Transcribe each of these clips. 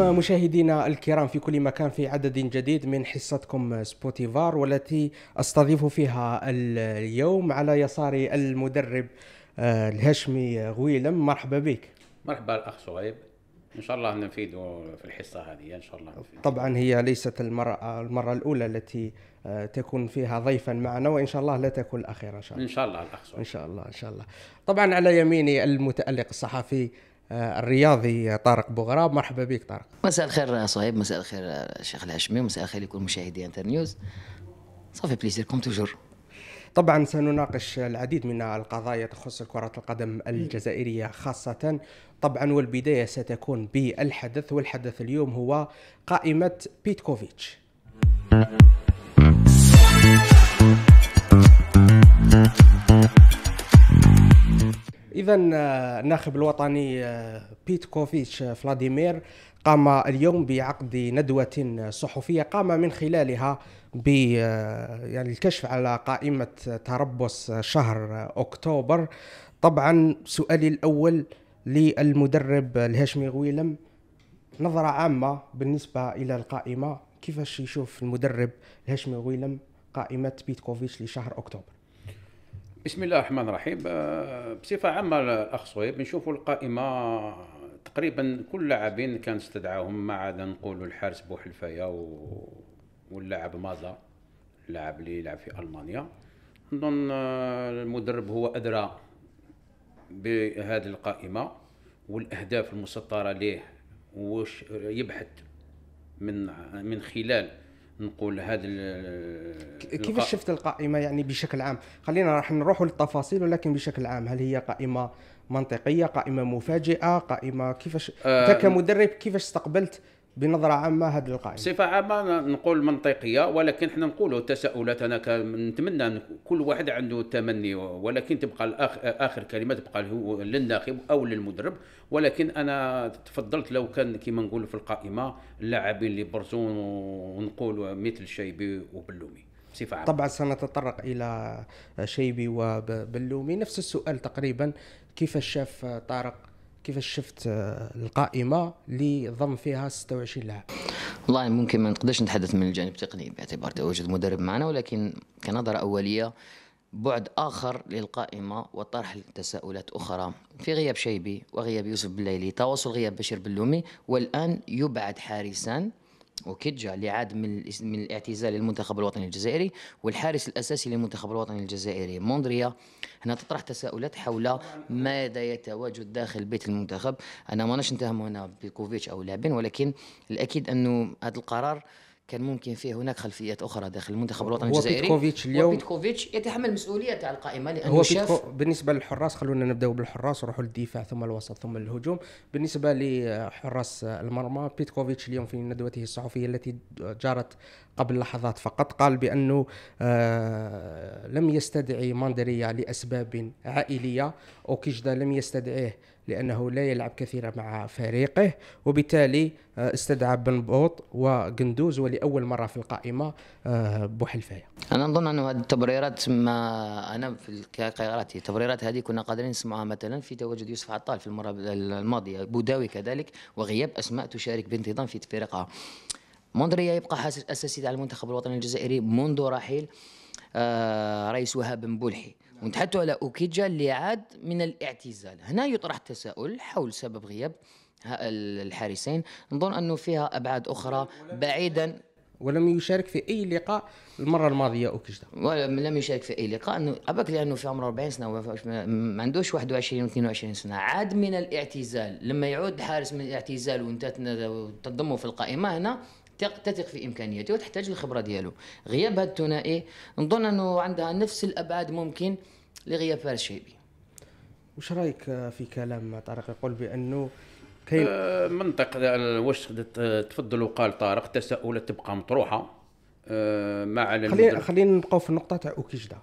مشاهدينا الكرام في كل مكان في عدد جديد من حصتكم سبوتيفار والتي استضيف فيها اليوم على يساري المدرب آه، الهاشمي غويلم مرحبا بك مرحبا الاخ صهيب ان شاء الله نفيد في الحصه هذه ان شاء الله نفيده. طبعا هي ليست المره المره الاولى التي آه، تكون فيها ضيفا معنا وان شاء الله لا تكون الاخيره ان شاء الله ان شاء الله الاخ صهيب ان شاء الله ان شاء الله طبعا على يميني المتالق الصحفي آه، الرياضي طارق بوغراب مرحبا بك طارق مساء الخير صهيب مساء الخير الشيخ الهاشمي مساء الخير لكل مشاهدي انتر نيوز صافي بليزير كوم توجور طبعا سنناقش العديد من القضايا تخص كرة القدم الجزائرية خاصة طبعا والبداية ستكون بالحدث والحدث اليوم هو قائمة بيتكوفيتش اذا آه، الناخب الوطني آه، بيت كوفيتش آه، فلاديمير قام اليوم بعقد ندوة صحفية قام من خلالها ب يعني الكشف على قائمة تربص شهر أكتوبر طبعا سؤالي الأول للمدرب الهاشمي غويلم نظرة عامة بالنسبة إلى القائمة كيفاش يشوف المدرب الهاشمي غويلم قائمة بيتكوفيتش لشهر أكتوبر بسم الله الرحمن الرحيم آه، بصفه عامه الاخ صهيب نشوفوا القائمه تقريبا كل لاعبين كان استدعاهم ما عدا نقولوا الحارس بوحلفايا و... واللاعب مازا اللاعب اللي يلعب في المانيا نظن آه، المدرب هو ادرى بهذه القائمه والاهداف المسطره ليه واش يبحث من من خلال نقول هذا كيف شفت القائمه يعني بشكل عام خلينا راح نروحوا للتفاصيل ولكن بشكل عام هل هي قائمه منطقيه قائمه مفاجئه قائمه كيفاش آه كمدرب كيفاش استقبلت بنظرة عامة هذه القائمة بصفة عامة نقول منطقية ولكن احنا نقولوا تساؤلاتنا نتمنى أن كل واحد عنده تمني ولكن تبقى آخر كلمة تبقى للناخب أو للمدرب ولكن أنا تفضلت لو كان كما نقول في القائمة اللاعبين اللي برزون ونقول مثل شيبي وبلومي بصفة عامة طبعا سنتطرق إلى شيبي وبلومي نفس السؤال تقريبا كيف شاف طارق كيفاش شفت القائمه اللي ضم فيها 26 لاعب والله ممكن ما نقدرش نتحدث من الجانب التقني باعتبار تواجد مدرب معنا ولكن كنظره اوليه بعد اخر للقائمه وطرح تساؤلات اخرى في غياب شيبي وغياب يوسف بالليلي تواصل غياب بشير بلومي والان يبعد حارسان وكيدجا اللي عاد من من الاعتزال للمنتخب الوطني الجزائري والحارس الاساسي للمنتخب الوطني الجزائري موندريا هنا تطرح تساؤلات حول ماذا يتواجد داخل بيت المنتخب انا ما نتهم هنا بكوفيتش او لاعبين ولكن الاكيد انه هذا القرار كان ممكن فيه هناك خلفيات اخرى داخل المنتخب الوطني الجزائري بيتكوفيتش اليوم بيتكوفيتش يتحمل مسؤوليه تاع القائمه لانه هو شاف بالنسبه للحراس خلونا نبداو بالحراس نروحوا للدفاع ثم الوسط ثم الهجوم بالنسبه لحراس المرمى بيتكوفيتش اليوم في ندوته الصحفيه التي جرت قبل لحظات فقط قال بانه آه لم يستدعي ماندريا لاسباب عائليه اوكيجدا لم يستدعيه لأنه لا يلعب كثيرا مع فريقه وبالتالي آه، استدعى بن بوط وقندوز ولأول مرة في القائمة آه، بوحلفاية أنا أظن أنه هذه التبريرات ما أنا في قراءتي التبريرات هذه كنا قادرين نسمعها مثلا في تواجد يوسف عطال في المرة الماضية بوداوي كذلك وغياب أسماء تشارك بانتظام في فرقها موندريا يبقى حاسس أساسي على المنتخب الوطني الجزائري منذ رحيل آه، رئيس وهاب بن بولحي نعم. وانتحلت على أوكيجا اللي عاد من الاعتزال هنا يطرح تساؤل حول سبب غياب الحارسين نظن أنه فيها أبعاد أخرى بعيدا ولم يشارك في اي لقاء المره الماضيه اوكيجدا ولم لم يشارك في اي لقاء انه ابك لانه في عمره 40 سنه ما عندوش 21 و 22 سنه عاد من الاعتزال لما يعود حارس من الاعتزال وانت تضمه في القائمه هنا تثق في امكانياته وتحتاج الخبره ديالو غياب هذا الثنائي نظن انه عندها نفس الابعاد ممكن لغياب فارس شيبي وش رايك في كلام طارق يقول بانه كاين أه منطق واش تفضل وقال طارق تساؤلات تبقى مطروحه أه مع خلينا خلينا نبقاو في النقطه تاع اوكيجدا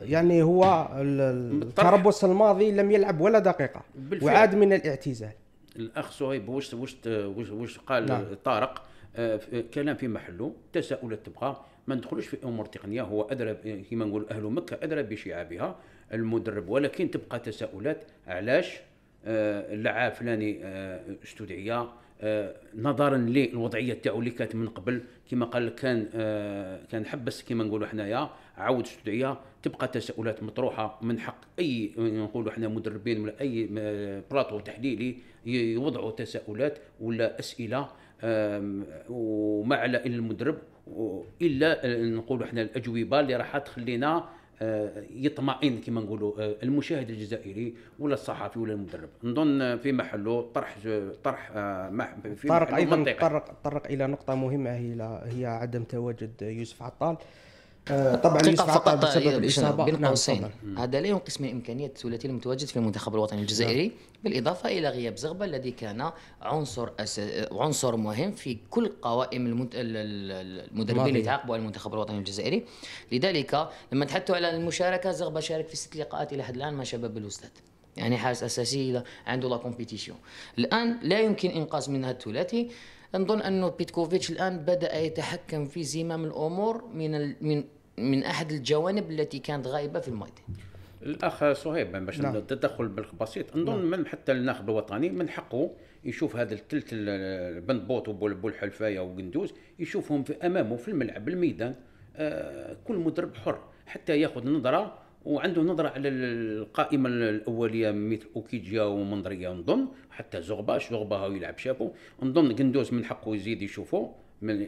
يعني هو التربص الماضي لم يلعب ولا دقيقه بالفعل. وعاد من الاعتزال الاخ صهيب واش واش واش قال نعم. طارق آه، كلام في محله تساؤلات تبقى ما ندخلوش في امور تقنيه هو ادرى كما نقول اهل مكه ادرى بشعابها المدرب ولكن تبقى تساؤلات علاش اللعاب آه، فلاني آه، استدعي نظرا للوضعيه تاعو اللي كانت من قبل كما قال كان كان حبس كما نقولوا حنايا عاود استدعي تبقى تساؤلات مطروحه من حق اي نقولوا حنا مدربين ولا اي بلاطو تحليلي يوضعوا تساؤلات ولا اسئله وما على المدرب الا نقولوا احنا الاجوبه اللي راح تخلينا آه، يطمئن كما نقولوا آه، المشاهد الجزائري ولا الصحفي ولا المدرب نظن في محله طرح طرح آه، في طرق ايضا طرق طرق الى نقطه مهمه هي هي عدم تواجد يوسف عطال آه، طبعا فقط بسبب الاصابه بين نعم، قوسين هذا لا ينقص من امكانيه الثلاثي المتواجد في المنتخب الوطني الجزائري نعم. بالاضافه الى غياب زغبه الذي كان عنصر أس... عنصر مهم في كل قوائم المد... المدربين اللي تعاقبوا على المنتخب الوطني الجزائري لذلك لما تحدثوا على المشاركه زغبه شارك في ست لقاءات الى حد الان مع شباب الاستاذ يعني حارس اساسي عنده لا كومبيتيسيون الان لا يمكن انقاذ منها الثلاثي نظن انه بيتكوفيتش الان بدا يتحكم في زمام الامور من ال... من من احد الجوانب التي كانت غائبه في الماضي الاخ صهيب باش نعم. التدخل بالبسيط نظن نعم. من حتى الناخب الوطني من حقه يشوف هذا الثلث بن بوط وبول حلفايه وقندوز يشوفهم في امامه في الملعب الميدان آه، كل مدرب حر حتى ياخذ نظره وعنده نظره على القائمه الاوليه مثل اوكيجيا ومنظريه نظن حتى زغبه زغبا يلعب شافو نظن قندوز من حقه يزيد يشوفه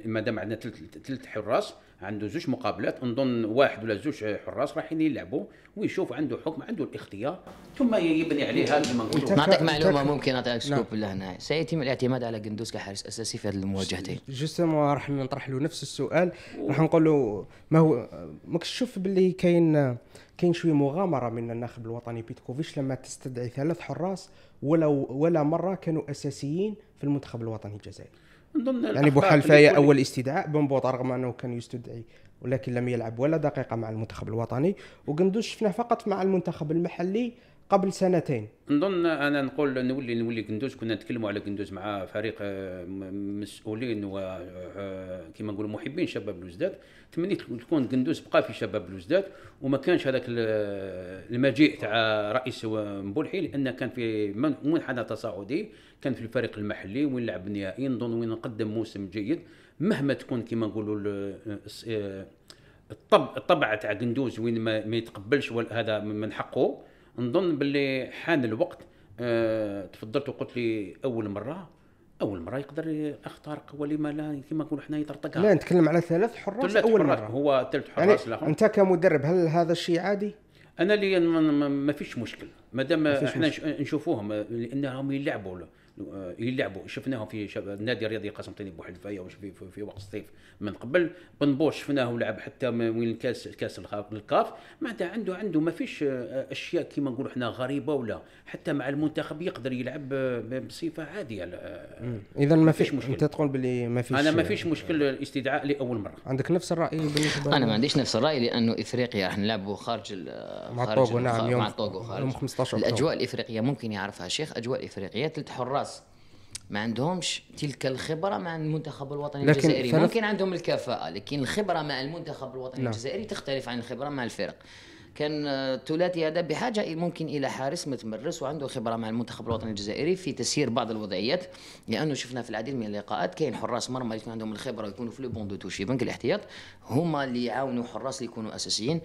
ما دام عندنا ثلث حراس عنده زوج مقابلات نظن واحد ولا زوج حراس رايحين يلعبوا ويشوف عنده حكم عنده الاختيار ثم يبني عليها كما نقولوا نعطيك معلومه ممكن نعطيك نعم. سكوب لهنا سيتم الاعتماد على قندوز كحارس اساسي في هذه المواجهتين جوستومون راح نطرح له نفس السؤال راح نقول له ما هو ماكش تشوف باللي كاين كاين شويه مغامره من الناخب الوطني بيتكوفيتش لما تستدعي ثلاث حراس ولا ولا مره كانوا اساسيين في المنتخب الوطني الجزائري من ضمن يعني هي أول استدعاء بنبوطة رغم أنه كان يستدعي ولكن لم يلعب ولا دقيقة مع المنتخب الوطني وقندوز شفناه فقط مع المنتخب المحلي قبل سنتين نظن انا نقول نولي نولي قندوز كنا نتكلموا على قندوز مع فريق آه، مسؤولين و آه، كما نقولوا محبين شباب بلوزداد تمنيت تكون قندوز بقى في شباب بلوزداد وما كانش هذاك المجيء تاع رئيس آه، مبولحي لان كان في منحنى تصاعدي كان في الفريق المحلي وين لعب نهائي نظن وين قدم موسم جيد مهما تكون كما نقولوا الطب الطبع تاع قندوز وين ما, ما يتقبلش هذا من حقه نظن باللي حان الوقت أه تفضلت وقلت لي اول مره اول مره يقدر اختار طارق ولما لا كما نقولوا حنا يطرطقها لا نتكلم على ثلاث حراس اول حراس مره هو ثلاث حراس يعني لهم انت كمدرب هل هذا الشيء عادي؟ انا لي ما فيش مشكل ما دام احنا مشكل. نشوفوهم لانهم يلعبوا آه، يلعبوا شفناهم في شف... النادي الرياضي قسنطيني بوحلفايه في, في, في وقت الصيف من قبل بنبوش شفناه لعب حتى وين كاس كاس الكاف معناتها عنده عنده ما فيش آه، اشياء كيما نقولوا احنا غريبه ولا حتى مع المنتخب يقدر يلعب بصفه عاديه اذا ما فيش مشكل انت تقول باللي ما فيش انا ما فيش مشكل الاستدعاء لاول مره عندك نفس الراي بالنسبه انا ما عنديش نفس الراي لانه افريقيا احنا نلعبوا خارج مع طوغو نعم يوم مع طوغو خارج يوم 15 الاجواء الافريقيه ممكن يعرفها شيخ اجواء افريقيه ثلاث حراس ما عندهمش تلك الخبره مع المنتخب الوطني لكن الجزائري فلف... ممكن عندهم الكفاءه لكن الخبره مع المنتخب الوطني لا. نعم. الجزائري تختلف عن الخبره مع الفرق كان الثلاثي آه، هذا بحاجه ممكن الى حارس متمرس وعنده خبره مع المنتخب الوطني الجزائري في تسيير بعض الوضعيات لانه شفنا في العديد من اللقاءات كاين حراس مرمى يكون عندهم الخبره ويكونوا في لو بون دو توشي بنك الاحتياط هما اللي يعاونوا حراس اللي يكونوا اساسيين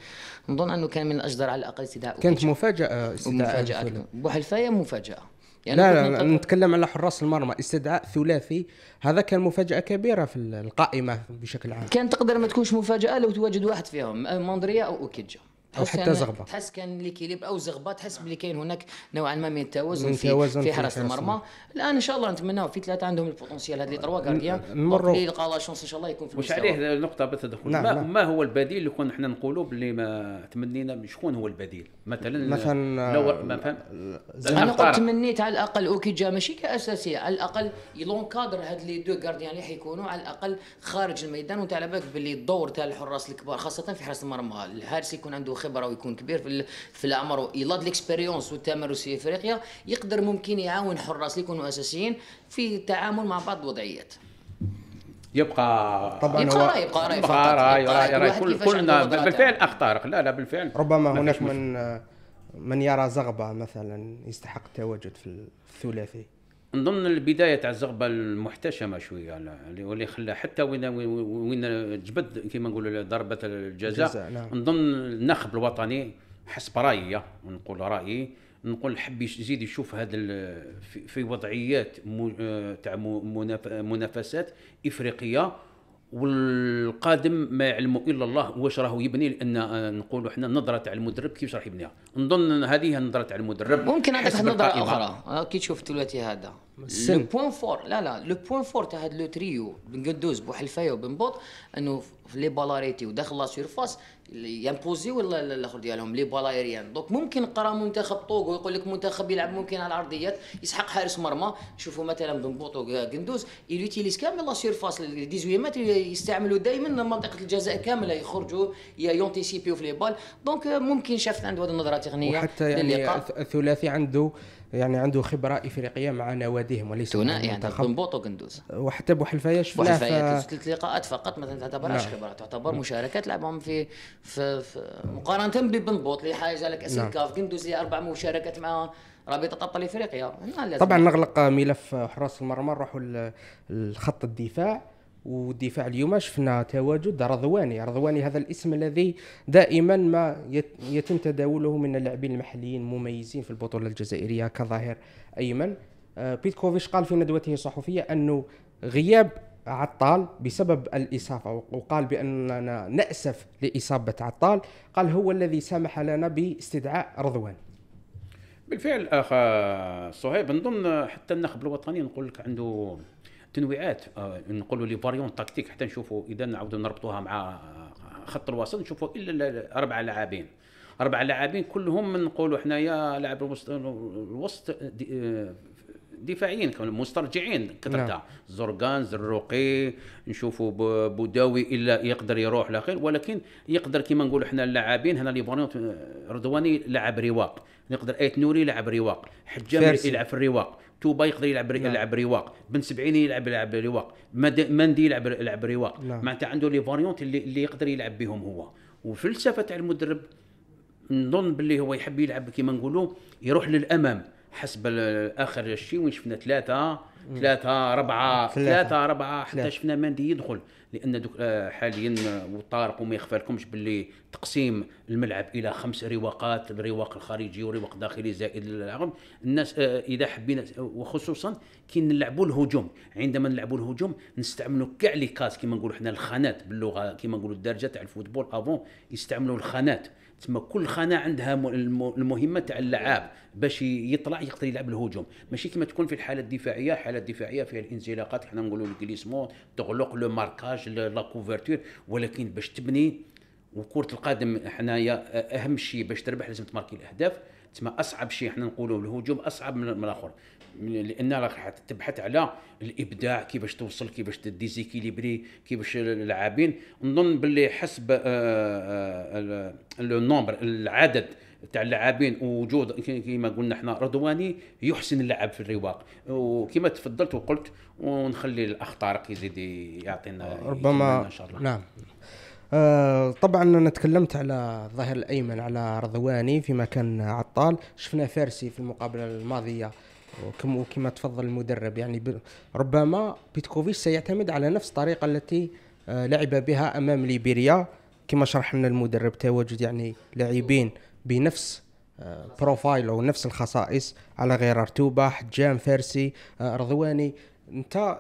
نظن انه كان من الاجدر على الاقل استدعاء كانت مفاجاه استدعاء مفاجاه بوحلفايه مفاجاه يعني لا لا نتكلم على حراس المرمى استدعاء ثلاثي هذا كان مفاجاه كبيره في القائمه بشكل عام كان تقدر ما تكونش مفاجاه لو تواجد واحد فيهم ماندريا او اوكيجا او حتى زغبه تحس كان ليكيليب او زغبه تحس بلي كاين هناك نوعا ما من التوازن في, في حراس المرمى الان ان شاء الله نتمناو في ثلاثه عندهم البوتنسيال هذه تروا كارديان نمروا يلقى لا شونس ان شاء الله يكون في المستوى عليه النقطه بالتدخل نعم ما, نعم. ما هو البديل اللي كنا احنا نقولوا باللي ما تمنينا شكون هو البديل مثلا مثلا لو ما فهم آه، انا قلت تمنيت على الاقل اوكيجا ماشي كاساسيه على الاقل يلون كادر هاد لي دو كارديان اللي حيكونوا على الاقل خارج الميدان وانت على بالك باللي الدور تاع الحراس الكبار خاصه في حراس المرمى الحارس يكون عنده الخبره ويكون كبير في, في الامر ويلا ليكسبيريونس والتمرس في افريقيا يقدر ممكن يعاون حراس اللي يكونوا اساسيين في التعامل مع بعض الوضعيات يبقى طبعا يبقى راي يبقى راي يبقى راي, راي, راي كل كلنا بالفعل اخ طارق لا لا بالفعل ربما هناك من من يرى زغبه مثلا يستحق التواجد في الثلاثي نظن البدايه تاع الزغبه المحتشمه شويه يعني خلى حتى وين وين جبد كيما نقولوا ضربه الجزاء, نظن نعم. النخب الوطني حسب رايي نقول رايي نقول حب يزيد يشوف هذا في وضعيات آه، تاع منافسات افريقيه والقادم ما يعلم الا الله واش راهو يبني لان آه، نقولوا احنا النظره تاع المدرب كيفاش راح يبنيها نظن هذه النظره تاع المدرب ممكن عندك نظره اخرى آه، كي تشوف دلوقتي هذا لو بوين فور لا لا لو بوين فور تاع هذا لو تريو بن قدوز بوحلفايه وبن بوط انه في لي بالاريتي وداخل لا سيرفاس يمبوزيو الاخر ديالهم لي بالايريان دونك ممكن قرا منتخب طوغو يقول لك منتخب يلعب ممكن على العرضيات يسحق حارس مرمى شوفوا مثلا بن بوطو كندوز يوتيليز كامل لا سيرفاس 18 متر يستعملوا دائما منطقه الجزاء كامله يخرجوا يونتيسيبيو في لي بال دونك آه، ممكن شافت عنده هذه النظره التقنيه وحتى يعني الثلاثي عنده يعني عنده خبره افريقيه مع نواديهم وليس ثنائي يعني قنبوط وقندوز وحتى بوحلفايه شفناه ف... ثلاث لقاءات فقط ما تعتبرهاش نعم. خبره تعتبر نعم. مشاركات لعبهم في, في, في مقارنه ببنبوط اللي حاجه لك اسم نعم. كاف قندوز اربع مشاركات مع رابطه ابطال افريقيا طبعا نغلق ملف حراس المرمى نروحوا لخط الدفاع والدفاع اليوم شفنا تواجد رضواني رضواني هذا الاسم الذي دائما ما يتم تداوله من اللاعبين المحليين مميزين في البطوله الجزائريه كظاهر ايمن آه، بيتكوفيش قال في ندوته الصحفيه انه غياب عطال بسبب الإصابة وقال بأننا نأسف لإصابة عطال قال هو الذي سمح لنا باستدعاء رضوان بالفعل أخ صهيب نظن حتى النخب الوطني نقول لك عنده تنويعات آه، نقولوا لي فاريون تكتيك حتى نشوفوا اذا نعاودوا نربطوها مع خط الوسط نشوفوا الا اربع لاعبين اربع لاعبين كلهم نقولوا حنايا لاعب الوسط, الوسط آه، دفاعيين مسترجعين كثرتها نعم. زرقان زروقي نشوفوا بوداوي الا يقدر يروح لاخر ولكن يقدر كما نقولوا حنا اللاعبين هنا ليفريون آه، رضواني لاعب رواق يقدر ايت نوري لاعب رواق حجامي يلعب في الرواق توبا يقدر يلعب نعم. يلعب رواق بن سبعين يلعب يلعب رواق مندي يلعب يلعب رواق نعم. معناتها عنده لي فاريونت اللي, اللي يقدر يلعب بهم هو وفلسفه تاع المدرب نظن باللي هو يحب يلعب كيما نقولوا يروح للامام حسب اخر شيء وين شفنا ثلاثه ثلاثه اربعه ثلاثه اربعه حتى شفنا مندي يدخل لان دوك آه، حاليا وطارق وما يخفالكمش باللي تقسيم الملعب الى خمس رواقات الرواق الخارجي ورواق داخلي زائد العقب الناس آه، اذا حبينا وخصوصا كي نلعبوا الهجوم عندما نلعبوا الهجوم نستعملوا كاع لي كاس كيما نقولوا حنا الخانات باللغه كيما نقولوا الدارجه تاع الفوتبول افون يستعملوا الخانات تما كل خانه عندها المهمه تاع اللعاب باش يطلع يقدر يلعب الهجوم ماشي كما تكون في الحاله الدفاعيه الحاله الدفاعيه فيها الانزلاقات حنا نقولوا الكليسمون تغلق لو ماركاج لا كوفرتور ولكن باش تبني وكره القدم حنايا اهم شيء باش تربح لازم تماركي الاهداف تما اصعب شيء حنا نقولوا الهجوم اصعب من الاخر لان راك تبحث على الابداع كيفاش توصل كيفاش ديزيكيليبري كيفاش اللاعبين نظن باللي حسب آه، آه، لو نومبر العدد تاع اللاعبين وجود كما قلنا احنا رضواني يحسن اللعب في الرواق وكما تفضلت وقلت ونخلي الاخ طارق يزيد يعطينا ربما ان شاء الله نعم آه، طبعا انا تكلمت على الظهير الايمن على رضواني فيما كان عطال شفنا فارسي في المقابله الماضيه وكما تفضل المدرب يعني ربما بيتكوفيتش سيعتمد على نفس الطريقه التي آه، لعب بها امام ليبيريا كما شرح لنا المدرب تواجد يعني لاعبين بنفس بروفايل آه، او نفس الخصائص على غير ارتوبا حجام فارسي آه، رضواني انت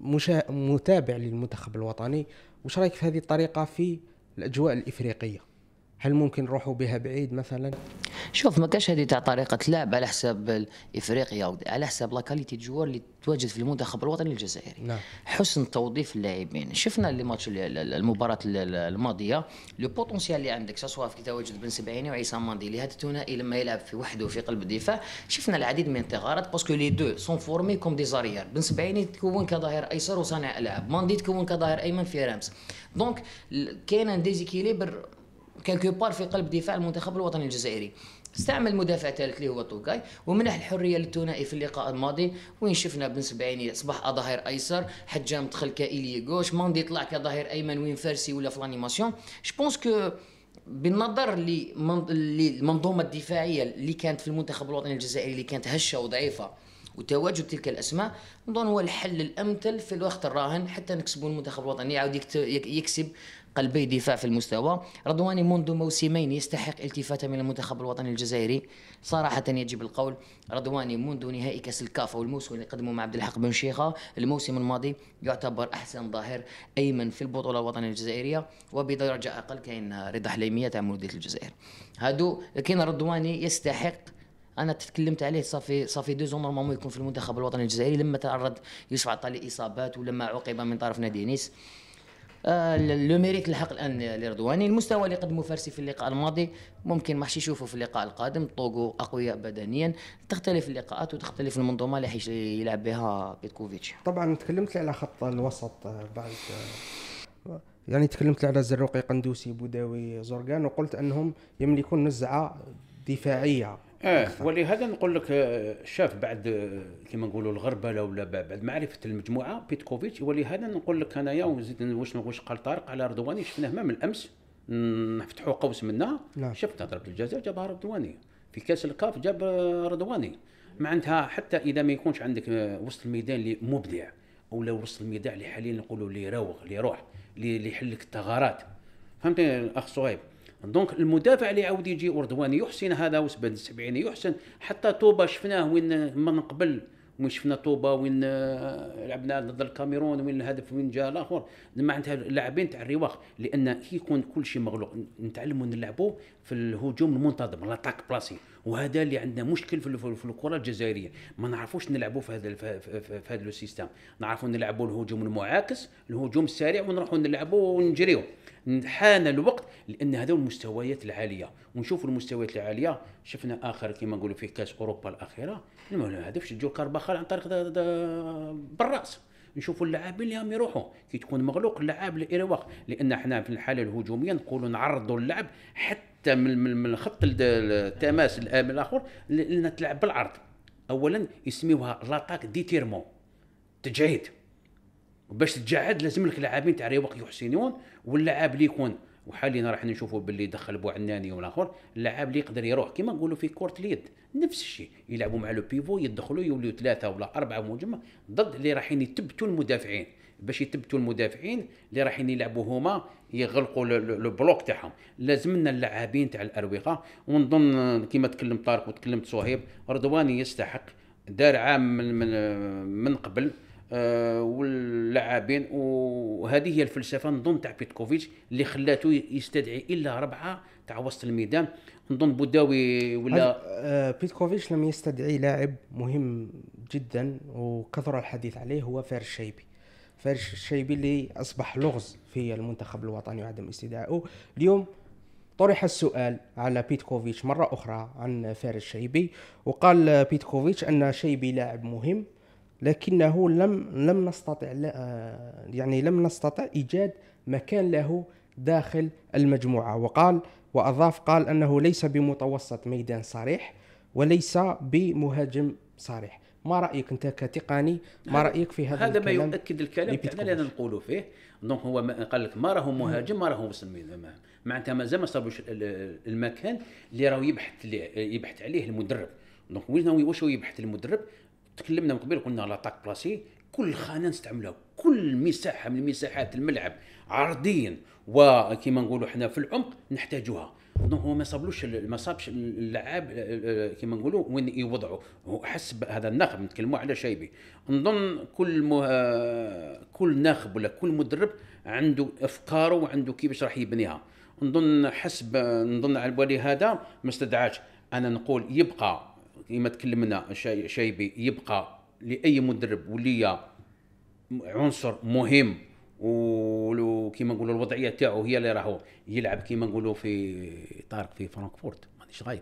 كمتابع للمنتخب الوطني وش رايك في هذه الطريقه في الاجواء الافريقيه هل ممكن نروحوا بها بعيد مثلا؟ شوف ما كاش هذه تاع طريقه لعب على حساب افريقيا على حساب لاكاليتي الجوار اللي تواجد في المنتخب الوطني الجزائري نعم. حسن توظيف اللاعبين شفنا اللي ماتش المباراه الماضيه لو بوتونسيال اللي عندك سواء في تواجد بن سبعيني وعيسى مانديلي هذا الثنائي لما يلعب في وحده في قلب الدفاع شفنا العديد من الثغرات باسكو لي دو سون فورمي كوم دي زاريير بن سبعيني تكون كظهير ايسر وصانع العاب ماندي تكون كظهير ايمن في رامس دونك كاين ان ديزيكيليبر كالكو بار في قلب دفاع المنتخب الوطني الجزائري استعمل مدافع ثالث اللي هو توكاي ومنح الحريه للثنائي في اللقاء الماضي وين شفنا بن سبعيني اصبح ظهير ايسر حجام دخل كايلي جوش ماندي طلع كظهير ايمن وين فارسي ولا في الانيماسيون جوبونس كو بالنظر للمنظومه الدفاعيه اللي كانت في المنتخب الوطني الجزائري اللي كانت هشه وضعيفه وتواجد تلك الاسماء نظن هو الحل الامثل في الوقت الراهن حتى نكسبوا المنتخب الوطني يعاود يكسب قلبي دفاع في المستوى رضواني منذ موسمين يستحق التفاته من المنتخب الوطني الجزائري صراحه يجب القول رضواني منذ نهائي كاس الكاف والموسم اللي قدمه مع عبد الحق بن شيخه الموسم الماضي يعتبر احسن ظاهر ايمن في البطوله الوطنيه الجزائريه وبدرجه اقل كاين رضا حليميه تاع مولوديه الجزائر هادو كاين رضواني يستحق انا تكلمت عليه صافي صافي دو زون نورمالمون يكون في المنتخب الوطني الجزائري لما تعرض يوسف عطا لاصابات ولما عوقب من طرف نادي نيس آه، لو ميريت الحق الان لرضواني المستوى اللي قدمه فارسي في اللقاء الماضي ممكن ما حش يشوفه في اللقاء القادم طوغو اقوياء بدنيا تختلف اللقاءات وتختلف المنظومه اللي حيش يلعب بها بيتكوفيتش طبعا تكلمت على خط الوسط آه، بعد آه، يعني تكلمت على الزروقي قندوسي بوداوي زرقان وقلت انهم يملكون نزعه دفاعيه اه ولهذا نقول لك آه، شاف بعد آه، كما نقولوا الغربله ولا بعد معرفه المجموعه بيتكوفيتش ولهذا نقول لك انايا نعم. ونزيد واش واش قال طارق على رضواني شفناه ما من الامس نفتحوا قوس منا نعم. شفت ضربه الجزاء جابها رضواني في كاس الكاف جاب آه، رضواني معناتها حتى اذا ما يكونش عندك وسط الميدان اللي مبدع ولا وسط الميدان اللي حاليا نقولوا اللي يراوغ اللي يروح اللي يحل لك الثغرات فهمتني الاخ صهيب دونك المدافع اللي عاود يجي اردواني يحسن هذا وسبن السبعيني يحسن حتى طوبا شفناه وين من قبل وين شفنا طوبا وين آه، لعبنا ضد الكاميرون وين الهدف وين جاء الاخر معناتها اللاعبين تاع الرواق لان كي يكون كل شيء مغلوق نتعلموا نلعبوا في الهجوم المنتظم لاتاك بلاسي وهذا اللي عندنا مشكل في الكره الجزائريه ما نعرفوش نلعبوا في هذا في هذا لو سيستم نعرفوا نلعبوا الهجوم المعاكس الهجوم السريع ونروحوا نلعبوا ونجريو حان الوقت لان هذا المستويات العاليه ونشوفوا المستويات العاليه شفنا اخر كما نقولوا في كاس اوروبا الاخيره ما في جو كارباخال عن طريق بالراس نشوفوا اللاعبين اللي هم يروحوا كي تكون مغلوق اللعاب الاروق لان احنا في الحاله الهجوميه نقولوا نعرضوا اللعب حتى من من الخط التماس الاخر لان تلعب بالعرض اولا يسميوها لاتاك ديتيرمون تجاهد باش تجعد لازم لك لاعبين تاع رواق يحسنون واللاعب اللي يكون وحاليا راح نشوفوا باللي دخل بوعناني اخر اللاعب اللي يقدر يروح كيما نقولوا في كورت اليد نفس الشيء يلعبوا مع لو بيفو يدخلوا يوليو ثلاثه ولا اربعه مهاجمه ضد اللي رايحين يثبتوا المدافعين باش يثبتوا المدافعين اللي رايحين يلعبوا هما يغلقوا لو بلوك تاعهم لازمنا اللاعبين تاع الاروقه ونظن كيما تكلم طارق وتكلمت صهيب رضواني يستحق دار عام من, من, من قبل آه، واللاعبين وهذه هي الفلسفه نظن تاع بيتكوفيتش اللي خلاته يستدعي الا ربعه تاع وسط الميدان نظن بوداوي ولا آه، بيتكوفيتش لم يستدعي لاعب مهم جدا وكثر الحديث عليه هو فارس الشيبي فارس الشيبي اللي اصبح لغز في المنتخب الوطني وعدم استدعائه اليوم طرح السؤال على بيتكوفيتش مرة أخرى عن فارس شيبي وقال بيتكوفيتش أن شيبي لاعب مهم لكنه لم لم نستطع يعني لم نستطع ايجاد مكان له داخل المجموعه وقال واضاف قال انه ليس بمتوسط ميدان صريح وليس بمهاجم صريح ما رايك انت كتقني ما رايك في هذا هذا ما يؤكد الكلام اللي انا نقوله فيه دونك هو قال لك ما راهو مهاجم ما راهو وصل معناتها مازال ما صابوش المكان اللي راهو يبحث يبحث عليه المدرب دونك وين واش هو يبحث المدرب تكلمنا من قبل قلنا لاتاك بلاسي كل خانه نستعملها كل مساحه من مساحات الملعب عرضيا وكما نقولوا حنا في العمق نحتاجوها دونك هو ما صابلوش ما صابش اللعاب كما نقولوا وين يوضعوا حسب هذا الناخب نتكلموا على شايبي نظن كل مه... كل ناخب ولا كل مدرب عنده افكاره وعنده كيفاش راح يبنيها نظن حسب نظن على البالي هذا ما استدعاش انا نقول يبقى كما تكلمنا شايبي يبقى لاي مدرب وليا عنصر مهم وكيما نقولوا الوضعيه تاعو هي اللي راهو يلعب كيما نقولوا في طارق في فرانكفورت مانيش غايب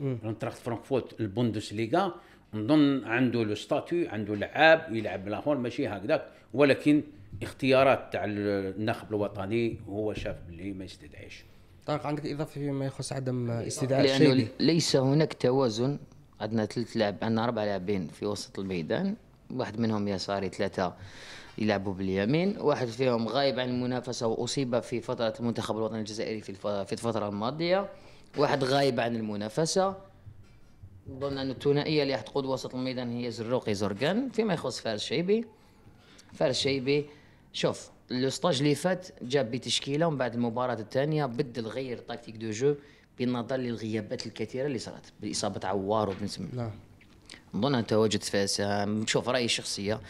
انتراخت فرانكفورت البوندس ليغا نظن عنده لو ستاتو عنده لعاب يلعب بالاخر ماشي هكذاك ولكن اختيارات تاع الناخب الوطني هو شاف باللي ما يستدعيش طارق عندك اضافه فيما يخص عدم استدعاء لانه ليس هناك توازن عندنا ثلاث لعب عندنا اربع لاعبين في وسط الميدان واحد منهم يساري ثلاثه يلعبوا باليمين واحد فيهم غايب عن المنافسه واصيب في فتره المنتخب الوطني الجزائري في في الفتره الماضيه واحد غايب عن المنافسه ظن ان الثنائيه اللي راح تقود وسط الميدان هي زروقي زرقان فيما يخص فارس شيبي فارس شيبي شوف لو ستاج اللي فات جاب بتشكيله ومن بعد المباراه الثانيه بدل غير تاكتيك دو جو بالنظر للغيابات الكثيره اللي صارت باصابه عوار وبن سمع نعم نظن تواجد فاس شوف رايي الشخصيه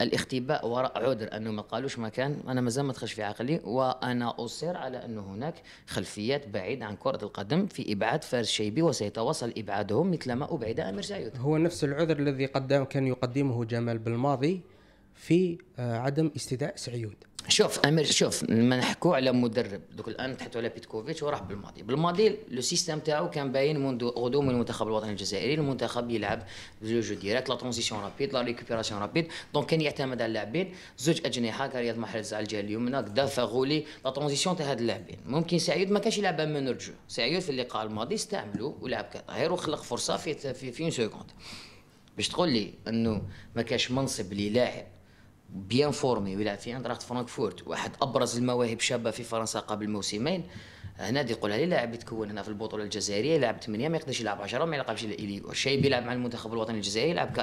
الاختباء وراء عذر انه ما قالوش مكان انا مازال ما دخلش في عقلي وانا اصر على انه هناك خلفيات بعيده عن كره القدم في ابعاد فارس شيبي وسيتواصل ابعادهم مثلما ابعد امير سعيد هو نفس العذر الذي قدم كان يقدمه جمال بالماضي في آه، عدم استداء سعيود شوف امير شوف لما نحكوا على مدرب دوك الان تحطوا على بيتكوفيتش وراح بالماضي بالماضي لو سيستم تاعو كان باين منذ قدوم المنتخب الوطني الجزائري المنتخب يلعب زوج جو ديريكت لا ترونسيسيون رابيد لا ريكوبيراسيون رابيد دونك كان يعتمد على اللاعبين زوج اجنحه كرياض محرز على الجهه اليمنى كدا فاغولي لا ترونسيسيون تاع هاد اللاعبين ممكن سعيد ما كانش يلعب من رجو سعيد في اللقاء الماضي استعملو ولعب كظهير وخلق فرصه في في, في, في سكوند باش تقول لي انه ما كاش منصب للاعب بيان فورمي ويلعب في انتراخت فرانكفورت واحد ابرز المواهب شابه في فرنسا قبل موسمين هنا دي لي لاعب يتكون هنا في البطوله الجزائريه يلعب 8 ما يقدرش يلعب 10 ما يلعبش اليغوش شايب يلعب مع المنتخب الوطني الجزائري يلعب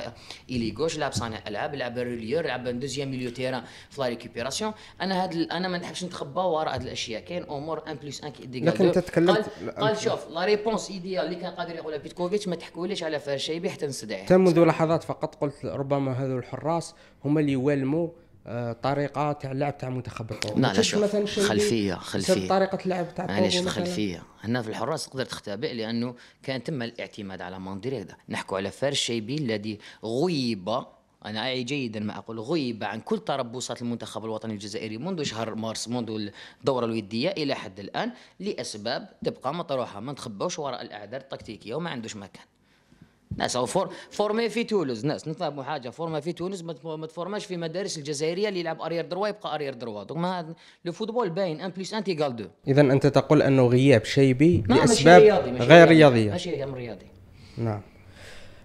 اليغوش يلعب صانع العاب يلعب ريليور يلعب دوزيام ميليو تيران في لا ريكوبيراسيون انا هاد انا ما نحبش نتخبى وراء هاد الاشياء كاين امور ان بلس ان كيدي لكن انت تكلمت قال, قال شوف لا ريبونس ايديال اللي كان قادر يقولها بيتكوفيتش ما تحكوليش على فار حتى حتى تم منذ لحظات فقط قلت ربما هذو الحراس هما اللي يوالموا آه، طريقه تاع اللعب تاع منتخب الطوب لا لا شوف مثلا خلفيه خلفيه طريقه اللعب تاع معليش خلفيه هنا في الحراس تقدر تختبئ لانه كان تم الاعتماد على مانديريدا نحكوا على فارس شيبي الذي غيب انا اعي جيدا ما اقول غيب عن كل تربصات المنتخب الوطني الجزائري منذ شهر مارس منذ الدوره الوديه الى حد الان لاسباب تبقى مطروحه ما نتخبوش وراء الاعذار التكتيكيه وما عندوش مكان ناس او فور فورمي في تونس ناس نطلبوا حاجه فورما في تونس ما تفورماش في مدارس الجزائريه اللي يلعب ارير دروا يبقى ارير دروا دونك ما لو فوتبول باين ان بلس ان تيكال دو اذا انت تقول انه غياب شيبي لاسباب غير رياضيه ماشي غير رياضي نعم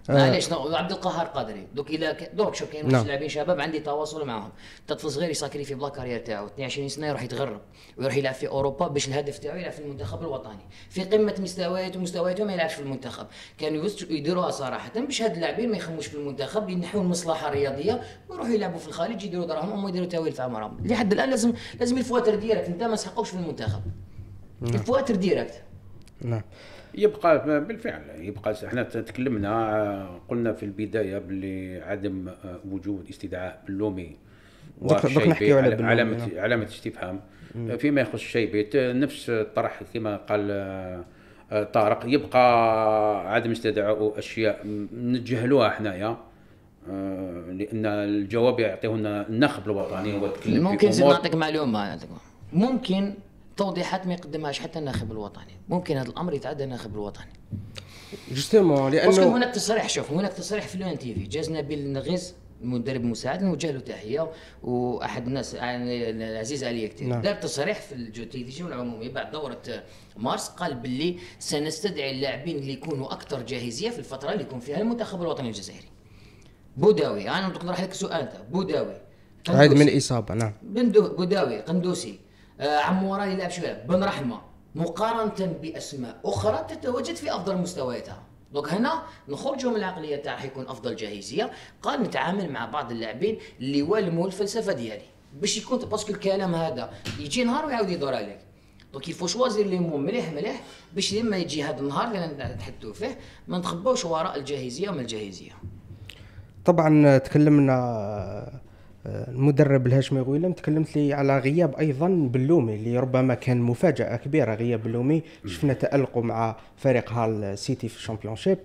معليش آه. عبد القهار قادري دوك الى دوك شو كاين نعم. لاعبين شباب عندي تواصل معاهم طفل صغير يساكري في بلا كارير تاعو 22 سنه يروح يتغرب ويروح يلعب في اوروبا باش الهدف تاعو يلعب في المنتخب الوطني في قمه مستوياته مستوياته ما يلعبش في المنتخب كانوا يديروها صراحه باش هاد اللاعبين ما يخموش في المنتخب ينحوا المصلحه الرياضيه ويروحوا يلعبوا في الخارج يديروا دراهم ويديروا تاويل في عمرهم لحد الان لازم لازم الفواتر ديالك انت ما سحقوش في المنتخب نعم. الفواتر ديالك نعم يبقى بالفعل يبقى احنا تكلمنا قلنا في البدايه باللي عدم وجود استدعاء بلومي وشيبي علامه علامه, علامة استفهام فيما يخص بيت نفس الطرح كما قال آه، طارق يبقى عدم استدعاء اشياء نتجاهلوها حنايا آه، لان الجواب يعطيه لنا النخب الوطني ممكن نعطيك معلومه ممكن توضيحات ما يقدمهاش حتى الناخب الوطني ممكن هذا الامر يتعدى الناخب الوطني جوستومون لانه باسكو هناك تصريح شوف هناك تصريح في لون تي في جاز نبيل النغيز المدرب المساعد نوجه له تحيه واحد الناس يعني العزيز علي كثير نعم. دار تصريح في الجوتيفيشن العمومي بعد دوره مارس قال باللي سنستدعي اللاعبين اللي يكونوا اكثر جاهزيه في الفتره اللي يكون فيها المنتخب الوطني الجزائري بوداوي انا يعني نطرح لك سؤال انت بوداوي عاد من الاصابه نعم بوداوي قندوسي راه يلعب شويه بن رحمه مقارنه باسماء اخرى تتواجد في افضل مستوياتها دونك هنا نخرجوا من العقليه تاع يكون افضل جاهزيه قال نتعامل مع بعض اللاعبين اللي والموا الفلسفه ديالي باش يكون باسكو الكلام هذا يجي نهار ويعاود يدور عليك دونك يفو شوازير لي مو مليح مليح باش لما يجي هذا النهار اللي نتحدثوا فيه ما نتخباوش وراء الجاهزيه ومن الجاهزيه طبعا تكلمنا المدرب الهاشمي غويلم تكلمت لي على غياب ايضا بلومي اللي ربما كان مفاجاه كبيره غياب بلومي شفنا تالقه مع فريق هال سيتي في الشامبيونشيب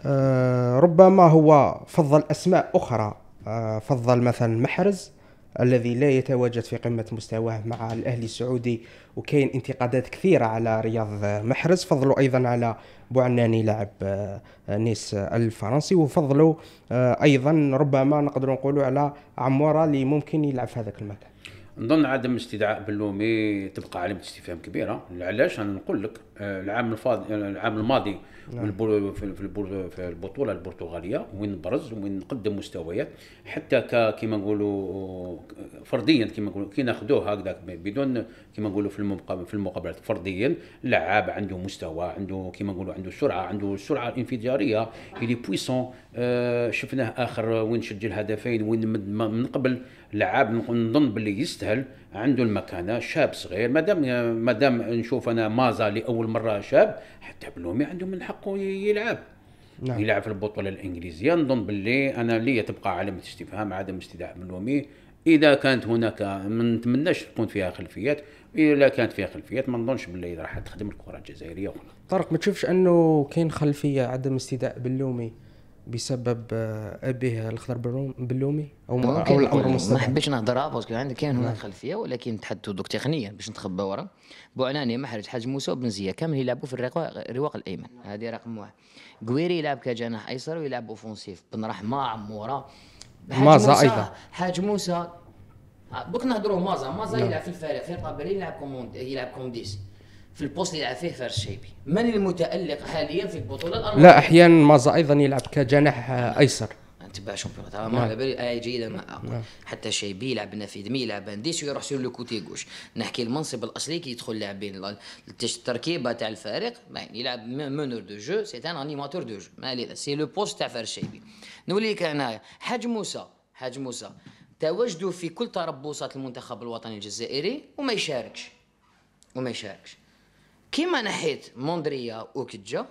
آه، ربما هو فضل اسماء اخرى آه، فضل مثلا محرز الذي لا يتواجد في قمة مستواه مع الأهلي السعودي وكاين انتقادات كثيرة على رياض محرز فضلوا أيضا على بوعناني لاعب آه، نيس الفرنسي وفضلوا آه، أيضا ربما نقدر نقولوا على عمورة اللي ممكن يلعب في هذاك المكان نظن عدم استدعاء بلومي تبقى علامه استفهام كبيره علاش انا نقول لك آه، العام الفاضي آه، العام الماضي نعم. في البطوله البرتغاليه وين برز وين قدم مستويات حتى كيما نقولوا آه، فرديا كيما نقولوا كي ناخذوه هكذا بدون كما نقولوا في المقابل في المقابلات فرديا لعاب عنده مستوى عنده كما نقولوا عنده سرعه عنده سرعه الانفجاريه اللي بويسون آه شفناه اخر وين سجل هدفين وين من قبل لعاب نظن باللي يستاهل عنده المكانه شاب صغير مادام مادام نشوف انا مازا لاول مره شاب حتى بلومي عنده من حقه يلعب نعم. يلعب في البطوله الانجليزيه نظن باللي انا لي تبقى علامه استفهام عدم استدعاء بلومي اذا كانت هناك ما نتمناش تكون فيها خلفيات الا كانت فيها خلفيات ما نظنش باللي راح تخدم الكره الجزائريه وخلاص طارق ما تشوفش انه كاين خلفيه عدم استداء باللومي بسبب آه، ابيه الخضر باللومي او او الامر ما حبيتش نهضرها باسكو عندي كاين هناك نعم. خلفيه ولكن تحدثوا دوك تقنيا باش نتخبى ورا بوعناني محرج حاج موسى وبن زيا كامل يلعبوا في الرواق الايمن هذه رقم واحد كويري يلعب كجناح ايسر ويلعب اوفونسيف بن رحمه عموره حاج مازا ايضا حاج موسى بوك نهضروا مازا مازا نعم. يلعب في الفريق في بري يلعب كوموند يلعب كومديس في البوست اللي يلعب فيه فارس الشيبي من المتالق حاليا في البطوله الاربعه لا احيانا مازا ايضا يلعب كجناح ايسر تبع شامبيون ما نعم. على بالي اي جيدا ما نعم. حتى شيبي يلعب لنا في دمي يلعب انديس ويروح سير لو كوتي غوش نحكي المنصب الاصلي كي يدخل لاعبين التركيبه تاع الفريق يعني يلعب مونور دو جو سي ان انيماتور دو جو سي لو بوست تاع فارس الشيبي نولي هنايا حاج موسى حاج موسى تواجده في كل تربصات المنتخب الوطني الجزائري وما يشاركش وما يشاركش كيما نحيت موندريا وكتجا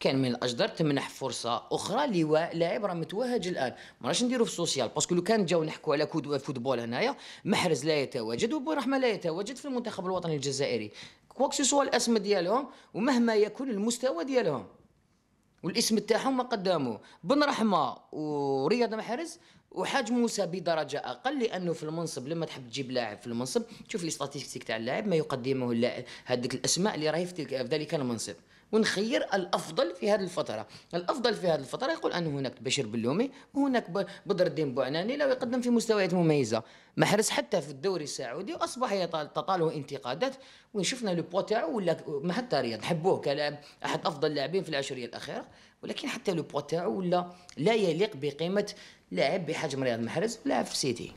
كان من الاجدر تمنح فرصه اخرى للاعب راه متوهج الان ما راش نديرو في السوسيال باسكو لو كان جاو نحكوا على كود فوتبول هنايا محرز لا يتواجد وبرحمه لا يتواجد في المنتخب الوطني الجزائري كواك سوا الاسم ديالهم ومهما يكون المستوى ديالهم والاسم تاعهم ما قدموه بن رحمه ورياض محرز وحاج موسى بدرجه اقل لانه في المنصب لما تحب تجيب لاعب في المنصب تشوف لي ستاتيستيك تاع اللاعب ما يقدمه اللاعب هذيك الاسماء اللي راهي في ذلك المنصب ونخير الافضل في هذه الفتره الافضل في هذه الفتره يقول ان هناك بشير بلومي وهناك بدر الدين بوعناني لو يقدم في مستويات مميزه ما حرس حتى في الدوري السعودي واصبح تطاله انتقادات وين شفنا لو تاعو ولا ما حتى رياض حبوه كلاعب احد افضل اللاعبين في العشريه الاخيره ولكن حتى لو تاعو ولا لا يليق بقيمه لاعب بحجم رياض محرز لاعب في سيتي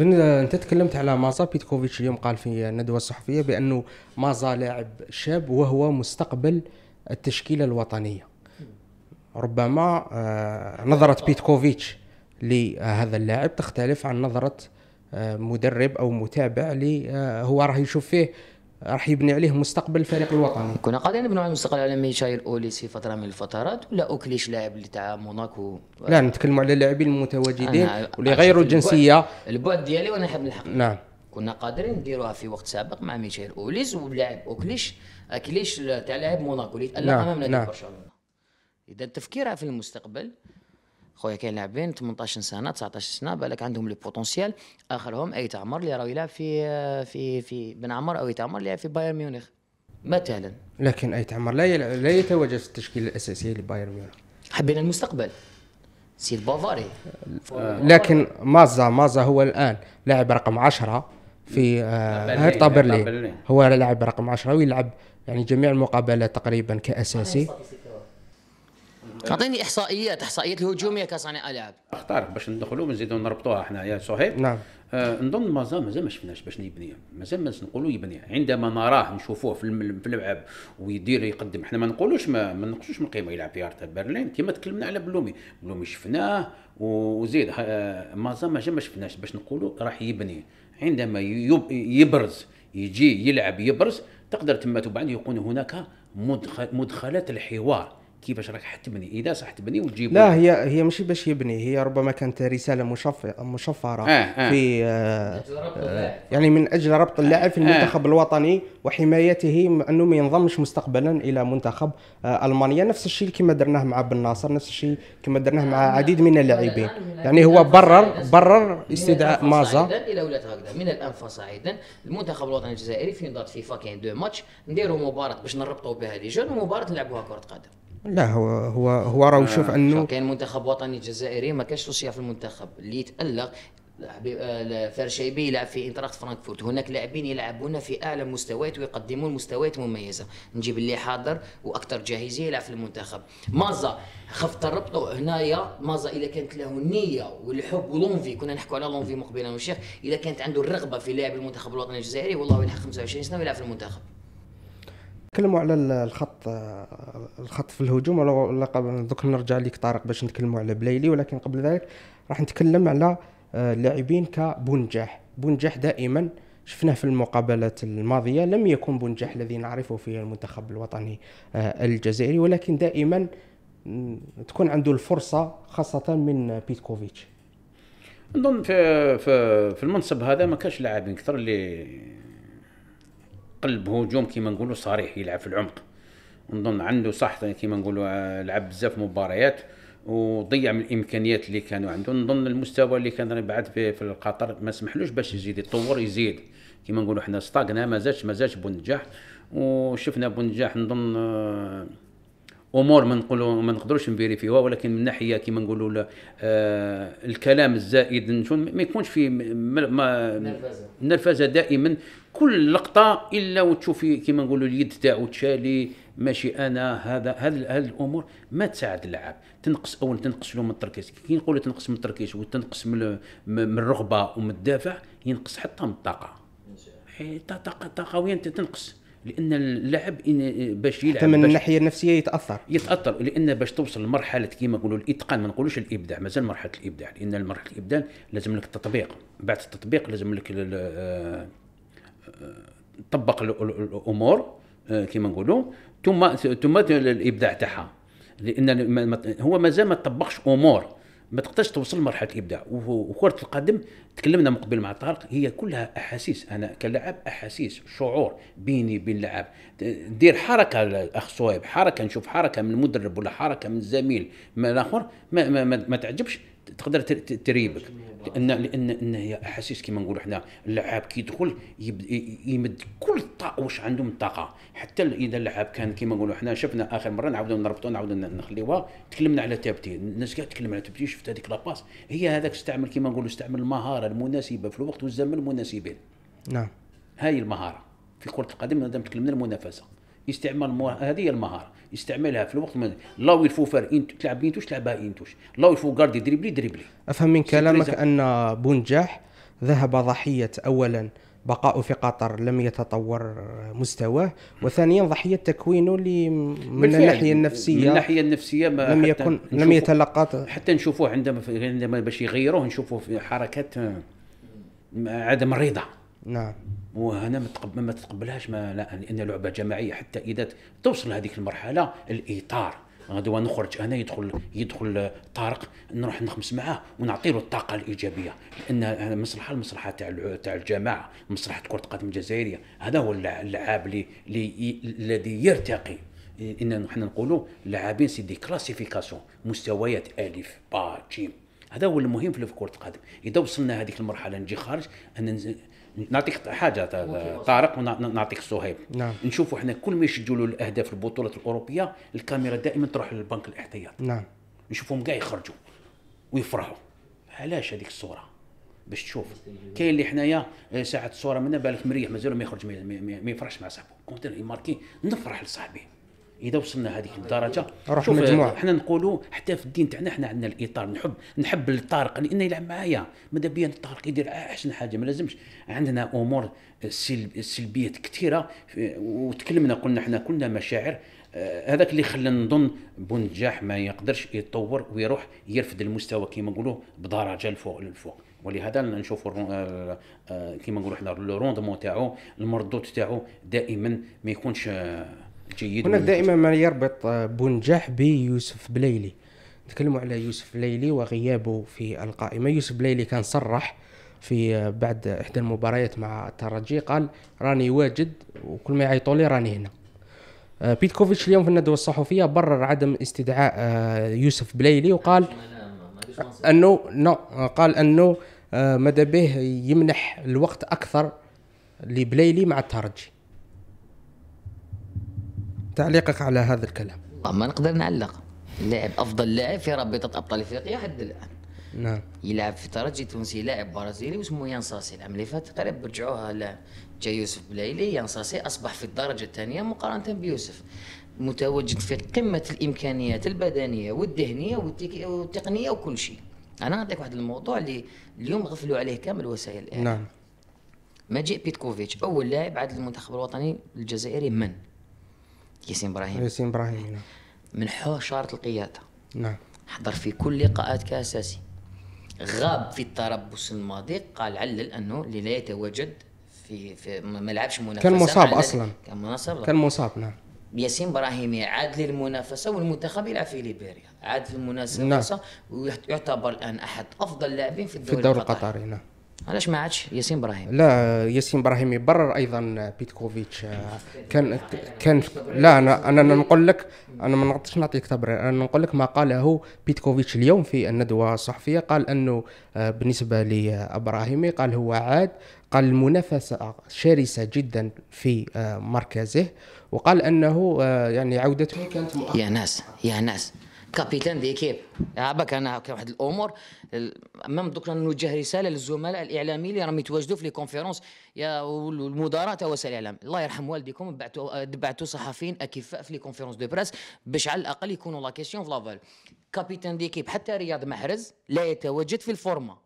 انت تكلمت على مازا بيتكوفيتش اليوم قال في الندوه الصحفيه بانه مازا لاعب شاب وهو مستقبل التشكيله الوطنيه ربما آه، نظره بيتكوفيتش لهذا اللاعب تختلف عن نظره آه، مدرب او متابع اللي آه، هو راه يشوف فيه راح يبني عليه مستقبل الفريق الوطني كنا قادرين نبنوا على المستقبل العالمي شاير اولي في فتره من الفترات ولا اوكليش لاعب اللي تاع موناكو لا نتكلموا على اللاعبين المتواجدين واللي غيروا الجنسيه البعد ديالي وانا نحب نلحق نعم كنا قادرين نديروها في وقت سابق مع ميشيل اوليز ولاعب اوكليش اكليش تاع لاعب موناكو اللي تالق نعم، امام نادي نعم. برشلونه اذا التفكير في المستقبل خويا كاين لاعبين 18 سنه 19 سنه بالك عندهم لو بوتونسيال اخرهم اي تعمر اللي راه يلعب في في في بن عمر او عمر اللي في بايرن ميونخ مثلا لكن اي تعمر لا يلع... لا يتواجد في التشكيله الاساسيه لبايرن ميونخ حبينا المستقبل سي بافاري لكن مازا مازا هو الان لاعب رقم 10 في هيرتا آه، برلين هو لاعب رقم 10 ويلعب يعني جميع المقابلات تقريبا كاساسي اعطيني احصائيات احصائيات الهجوميه كصانع العاب اختار باش ندخلوا ونزيدوا نربطوها احنا يا صهيب نعم آه نظن مازال مازال ما شفناش باش يبني مازال ما نقولوا يبني عندما نراه نشوفوه في, في اللعب ويدير يقدم احنا ما نقولوش ما, ما نقصوش من القيمه يلعب في ارتا برلين كما تكلمنا على بلومي بلومي شفناه وزيد آه مازال ما شفناش باش نقولوا راح يبني عندما يب... يبرز يجي يلعب يبرز تقدر تما تبعد يكون هناك مدخل مدخلات الحوار كيفاش راك حتبني اذا صح تبني وتجيب لا هي هي ماشي باش يبني هي ربما كانت رساله مشفره آه آه. في آه آه يعني من اجل ربط اللاعب في المنتخب آه. الوطني وحمايته انه ما ينضمش مستقبلا الى منتخب آه المانيا نفس الشيء كما درناه مع بن ناصر نفس الشيء كما درناه مع عديد من اللاعبين يعني هو برر برر استدعاء مازا الى ولات هكذا من الان فصاعدا المنتخب الوطني الجزائري في نضات فيفا كاين دو ماتش نديروا مباراه باش نربطوا بها لي جون ومباراه نلعبوها كره قدم لا هو هو هو راه آه، شوف انه كان منتخب وطني جزائري ما كانش روسيا في المنتخب اللي يتالق آه، فرشيبي يلعب في انتراخت فرانكفورت هناك لاعبين يلعبون في اعلى مستويات ويقدمون مستويات مميزه نجيب اللي حاضر واكثر جاهزيه يلعب في المنتخب مازا خفت نربطوا هنايا مازا اذا كانت له النيه والحب ولونفي كنا نحكوا على لونفي مقبلا والشيخ اذا كانت عنده الرغبه في لعب المنتخب الوطني الجزائري والله يلحق 25 سنه ويلعب في المنتخب نتكلموا على الخط الخط في الهجوم ولا دوك نرجع لك طارق باش نتكلموا على بلايلي ولكن قبل ذلك راح نتكلم على اللاعبين آه، كبونجاح بونجاح دائما شفناه في المقابلات الماضية لم يكن بونجاح الذي نعرفه في المنتخب الوطني آه، الجزائري ولكن دائما تكون عنده الفرصة خاصة من بيتكوفيتش نظن في في, في المنصب هذا ما كانش لاعبين كثر اللي قلب هجوم كيما نقولوا صريح يلعب في العمق نظن عنده صح كيما نقولوا آه، لعب بزاف مباريات وضيع من الامكانيات اللي كانوا عنده نظن المستوى اللي كان بعد في, في ما سمحلوش باش يزيد يتطور يزيد كيما نقولوا حنا ستاغنا ما زادش ما زادش بنجاح وشفنا بنجاح نظن آه، امور ما نقولوا ما نقدروش نفيريفيوها ولكن من ناحيه كيما نقولوا آه الكلام الزائد ما يكونش في نرفزه دائما كل لقطه الا وتشوفي كيما نقولوا اليد تاعو تشالي ماشي انا هذا هذه هذ الامور ما تساعد اللاعب تنقص اولا تنقص له من التركيز كي نقولوا تنقص من التركيز وتنقص من, من الرغبه ومن الدافع ينقص حتى من الطاقه طاقه وين تنقص لان اللعب باش يلعب حتى من الناحيه النفسيه يتاثر يتاثر لان باش توصل لمرحله كيما نقولوا الاتقان ما نقولوش الابداع مازال مرحله الابداع لان مرحله الابداع لازم لك التطبيق بعد التطبيق لازم لك آه، تطبق الامور آه، كيما نقولوا ثم ثم الابداع تاعها لان هو مازال ما طبقش امور ما تقدرش توصل لمرحله الابداع وكره القدم تكلمنا من قبل مع طارق هي كلها احاسيس انا كلاعب احاسيس شعور بيني بين اللاعب دير حركه الاخ صهيب حركه نشوف حركه من المدرب ولا حركه من الزميل من الاخر ما, ما, ما, ما تعجبش تقدر تريبك لان لان ان هي احاسيس كما نقولوا حنا اللعاب كيدخل يمد كل واش عنده من الطاقه حتى اذا اللعاب كان كما نقولوا حنا شفنا اخر مره نعاودوا نربطوا نعاودوا نخليوها تكلمنا على تابتي الناس كاع تكلم على تابتي شفت هذيك لاباس هي هذاك استعمل كما نقولوا استعمل المهاره المناسبه في الوقت والزمن المناسبين نعم هاي المهاره في كره القدم مادام تكلمنا المنافسه استعمال هذه هي المهاره يستعملها في الوقت من لو يلفو فار انتو تلعب بينتوش تلعبها انتوش لو يلفو كاردي دريبلي دريبلي افهم من كلامك ان بونجاح ذهب ضحيه اولا بقاء في قطر لم يتطور مستواه وثانيا ضحيه تكوينه اللي من الناحيه النفسيه من الناحيه النفسيه ما لم يكن لم يتلقى حتى نشوفوه عندما عندما باش يغيروه نشوفوه في حركات آه، عدم الرضا نعم وهنا ما تتقبلهاش ما لا لان لعبه جماعيه حتى اذا توصل هذيك المرحله الاطار غدوه نخرج انا يدخل يدخل طارق نروح نخمس معاه ونعطي له الطاقه الايجابيه لان المصلحه المصلحه تاع تاع الجماعه مصلحه كره القدم الجزائريه هذا هو اللعاب اللي الذي يرتقي ان نحن نقولوا لاعبين سي دي كلاسيفيكاسيون مستويات الف با جيم هذا هو المهم في كره القدم اذا وصلنا هذيك المرحله نجي خارج ان نعطيك حاجه طارق ونعطيك صهيب نعم. نشوفوا احنا كل ما يسجلوا له الاهداف البطولات الاوروبيه الكاميرا دائما تروح للبنك الاحتياط نعم نشوفهم كاع يخرجوا ويفرحوا علاش هذيك الصوره باش تشوف كاين اللي حنايا آه، ساعه الصوره منا بالك مريح مازال ما يخرج ما يفرحش مع صاحبه كونتر يماركي نفرح لصاحبي اذا وصلنا هذيك الدرجه روح مجموعه حنا نقولوا حتى في الدين تاعنا حنا عندنا الاطار نحب نحب الطارق لانه يلعب معايا ماذا بيا الطارق يدير احسن حاجه ما لازمش عندنا امور سلبيات كثيره وتكلمنا قلنا حنا كلنا مشاعر آه، هذاك اللي خلى نظن بنجاح ما يقدرش يتطور ويروح يرفد المستوى كما نقولوا بدرجه للفوق للفوق ولهذا نشوفوا آه، آه، كما نقولوا حنا الروندمون تاعو المردود تاعو دائما ما يكونش جيد هناك دائما ما يربط آه، بنجاح بيوسف بليلي نتكلم على يوسف بليلي وغيابه في القائمه يوسف بليلي كان صرح في آه، بعد احدى المباريات مع الترجي قال راني واجد وكل ما يعيطوا لي راني هنا آه، بيتكوفيتش اليوم في الندوه الصحفيه برر عدم استدعاء يوسف بليلي وقال انه نو قال انه ماذا به يمنح الوقت اكثر لبليلي مع الترجي تعليقك على هذا الكلام ما نقدر نعلق لاعب افضل لاعب في رابطه ابطال افريقيا حتى الان نعم يلعب في ترجي تونسي لاعب برازيلي واسمه يانساسي العام اللي فات تقريبا رجعوها جا يوسف بلايلي يانساسي اصبح في الدرجه الثانيه مقارنه بيوسف متواجد في قمه الامكانيات البدنيه والذهنيه والتقنيه وكل شيء انا نعطيك واحد الموضوع اللي اليوم غفلوا عليه كامل وسائل الاعلام نعم مجيء بيتكوفيتش اول لاعب عاد المنتخب الوطني الجزائري من ياسين ابراهيم ياسين ابراهيم نعم. من حوش شارة القيادة نعم حضر في كل لقاءات كأساسي غاب في التربص الماضي قال علل انه لا يتواجد في في ما لعبش منافسه كان مصاب اصلا كان مصاب كان مصاب نعم ياسين ابراهيمي عاد للمنافسه والمنتخب يلعب في ليبيريا عاد للمنافسه نعم. ويعتبر الان احد افضل اللاعبين في الدوري, في الدوري القطري نعم علاش ما عادش ياسين ابراهيم لا ياسين ابراهيم يبرر ايضا بيتكوفيتش كان كان لا انا انا نقول لك انا ما نغطيش نعطيك تبرير انا نقول لك ما قاله بيتكوفيتش اليوم في الندوه الصحفيه قال انه آه، بالنسبه لابراهيمي قال هو عاد قال المنافسه شرسه جدا في آه، مركزه وقال انه آه، يعني عودته كانت مؤخرة. يا ناس يا ناس كابيتان ديكيب عابك انا واحد الامور مام دوك نوجه رساله للزملاء الاعلاميين اللي راهم يتواجدوا في لي كونفيرونس يا والمدراء تاع وسائل الاعلام الله يرحم والديكم بعثوا دبعتوا صحفيين اكفاء في لي كونفيرونس دو بريس باش على الاقل يكونوا لا كيسيون في لافال كابيتان ديكيب حتى رياض محرز لا يتواجد في الفورمه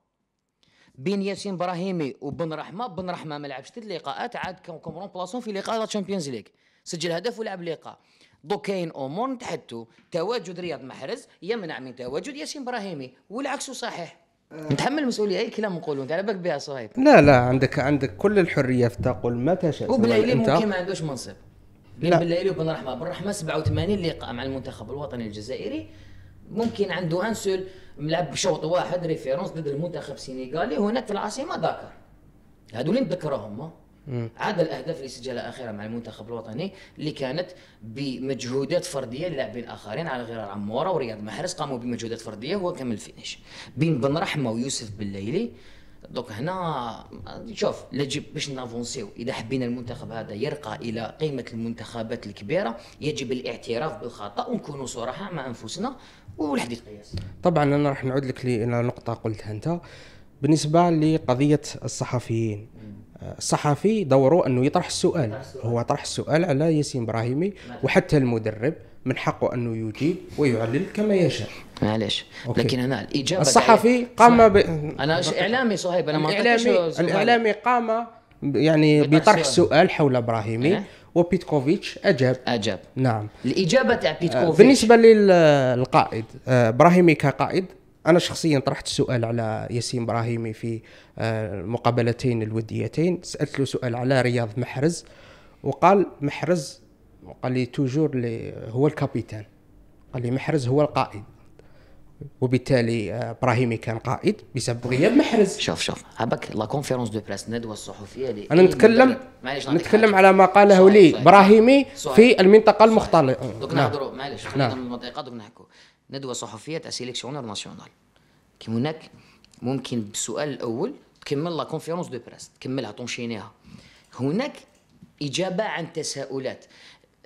بين ياسين ابراهيمي وبن رحمه بن رحمه ما لعبش ثلاث لقاءات عاد كان بلاصون في لقاء لا تشامبيونز ليغ سجل هدف ولعب لقاء دو كاين امور نتحدثوا تواجد رياض محرز يمنع من تواجد ياسين ابراهيمي والعكس صحيح نتحمل آه. المسؤوليه اي كلام نقولوا انت على بالك بها صهيب لا لا عندك عندك كل الحريه في تقول ما تشاء وبالليل ممكن ما عندوش منصب بين بالليل وبن رحمه بن رحمه 87 لقاء مع المنتخب الوطني الجزائري ممكن عنده انسول ملعب بشوط واحد ريفيرونس ضد المنتخب السنغالي هناك في العاصمه داكر هذول نذكرهم عاد الاهداف اللي سجلها اخيرا مع المنتخب الوطني اللي كانت بمجهودات فرديه للاعبين الاخرين على غرار عموره ورياض محرز قاموا بمجهودات فرديه هو كمل فينيش بين بن رحمه ويوسف بالليلي دوك هنا شوف لا باش نافونسيو اذا حبينا المنتخب هذا يرقى الى قيمه المنتخبات الكبيره يجب الاعتراف بالخطا ونكونوا صراحه مع انفسنا والحديث قياس طبعا انا راح نعود لك لنقطه قلتها انت بالنسبه لقضيه الصحفيين الصحفي دوره انه يطرح السؤال هو طرح السؤال على ياسين ابراهيمي وحتى المدرب من حقه انه يجيب ويعلل كما يشاء معليش لكن انا الاجابه الصحفي قام ب... انا اعلامي صهيب انا ما الاعلامي الاعلامي قام يعني بطرح سؤال حول ابراهيمي أه؟ وبيتكوفيتش اجاب اجاب نعم الاجابه تاع آه، بيتكوفيتش بالنسبه للقائد آه، ابراهيمي كقائد انا شخصيا طرحت السؤال على ياسين ابراهيمي في المقابلتين آه، الوديتين سالت له سؤال على رياض محرز وقال محرز قال لي توجور لي هو الكابيتان قال لي محرز هو القائد وبالتالي آه، ابراهيمي كان قائد بسبب غياب محرز شوف شوف هباك لا كونفيرونس دو بريس ندوه الصحفيه انا إيه، نتكلم نتكلم على ما قاله لي ابراهيمي في المنطقه المختلطه دوك نعم. نهضروا معليش خلينا نعم. المنطقه دوك نحكوا ندوة صحفية تاع سيليكسيونور ناسيونال كيما هناك ممكن بالسؤال الأول تكمل لا كونفيرونس دو بريس تكملها تونشينيها هناك إجابة عن تساؤلات